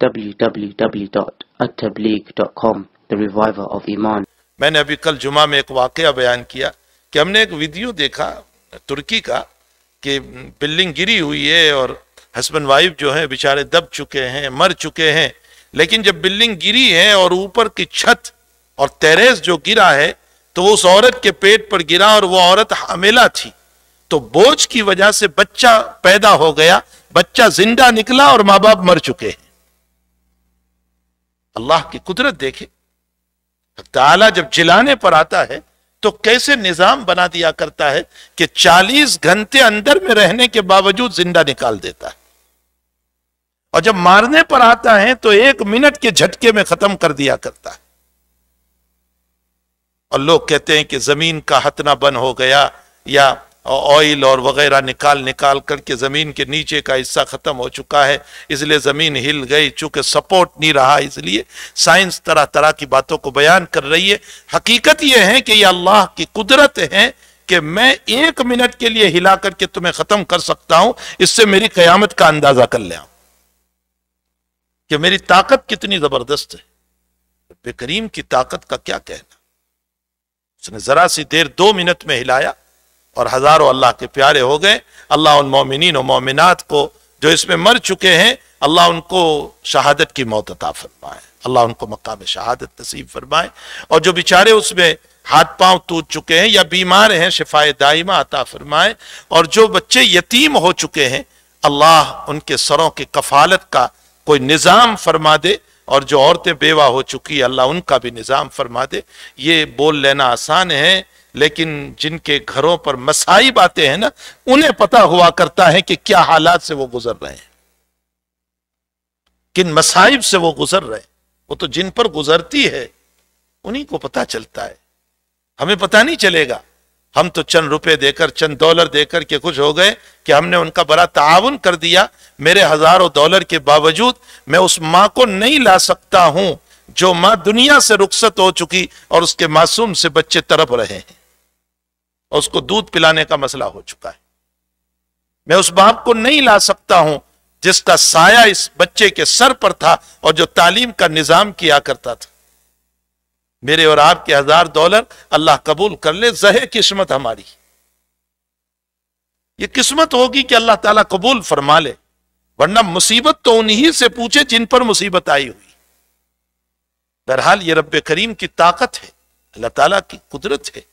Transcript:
www.attableek.com The Reviver of Iman मैंने अभी कल जुमा में एक वाक़ बयान किया कि हमने एक वीडियो देखा तुर्की का कि बिल्डिंग गिरी हुई है और हस्बैंड वाइफ जो है बेचारे दब चुके हैं मर चुके हैं लेकिन जब बिल्डिंग गिरी है और ऊपर की छत और टेरेस जो गिरा है तो उस औरत के पेट पर गिरा और वो औरत हमेला थी तो बोझ की वजह से बच्चा पैदा हो गया बच्चा जिंदा निकला और माँ बाप मर चुके हैं अल्लाह की कुदरत देखे ताला जब जिलाने पर आता है तो कैसे निज़ाम बना दिया करता है कि 40 घंटे अंदर में रहने के बावजूद जिंदा निकाल देता है और जब मारने पर आता है तो एक मिनट के झटके में खत्म कर दिया करता है और लोग कहते हैं कि जमीन का हतना बन हो गया या ऑयल और वगैरह निकाल निकाल करके ज़मीन के नीचे का हिस्सा ख़त्म हो चुका है इसलिए ज़मीन हिल गई चूँकि सपोर्ट नहीं रहा इसलिए साइंस तरह तरह की बातों को बयान कर रही है हकीकत यह है कि यह अल्लाह की कुदरत है कि मैं एक मिनट के लिए हिला करके तुम्हें ख़त्म कर सकता हूँ इससे मेरी क़यामत का अंदाज़ा कर लिया कि मेरी ताकत कितनी ज़बरदस्त है बेकरीम की ताकत का क्या कहना उसने ज़रा सी देर दो मिनट में हिलाया और हज़ारों अल्लाह के प्यारे हो गए अल्लाह उन मोमिन और मोमिनत को जो इसमें मर चुके हैं अल्लाह उनको शहादत की मौत अता फरमाए अल्लाह उनको मकाम शहादत नसीब फरमाए और जो बेचारे उसमें हाथ पांव टूट चुके हैं या बीमार हैं शिफाए दाइमा अता फरमाए और जो बच्चे यतीम हो चुके हैं अल्लाह उनके सरों की कफालत का कोई निज़ाम फरमा दे और जो औरतें बेवा हो चुकी अल्लाह उनका भी निज़ाम फरमा दे ये बोल लेना आसान है लेकिन जिनके घरों पर मसाई बातें हैं ना उन्हें पता हुआ करता है कि क्या हालात से वो गुजर रहे हैं किन मसाइब से वो गुजर रहे हैं वो तो जिन पर गुजरती है उन्हीं को पता चलता है हमें पता नहीं चलेगा हम तो चंद रुपए देकर चंद डॉलर देकर के खुश हो गए कि हमने उनका बड़ा ताउन कर दिया मेरे हजारों डॉलर के बावजूद मैं उस माँ को नहीं ला सकता हूं जो माँ दुनिया से रुखसत हो चुकी और उसके मासूम से बच्चे तरफ रहे हैं और उसको दूध पिलाने का मसला हो चुका है मैं उस बाप को नहीं ला सकता हूं जिसका साया इस बच्चे के सर पर था और जो तालीम का निजाम किया करता था मेरे और आपके हजार डॉलर अल्लाह कबूल कर ले जहे किस्मत हमारी ये किस्मत होगी कि अल्लाह ताला कबूल फरमा ले वरना मुसीबत तो उन्हीं से पूछे जिन पर मुसीबत आई हुई बहरहाल ये रब करीम की ताकत है अल्लाह ताला की कुदरत है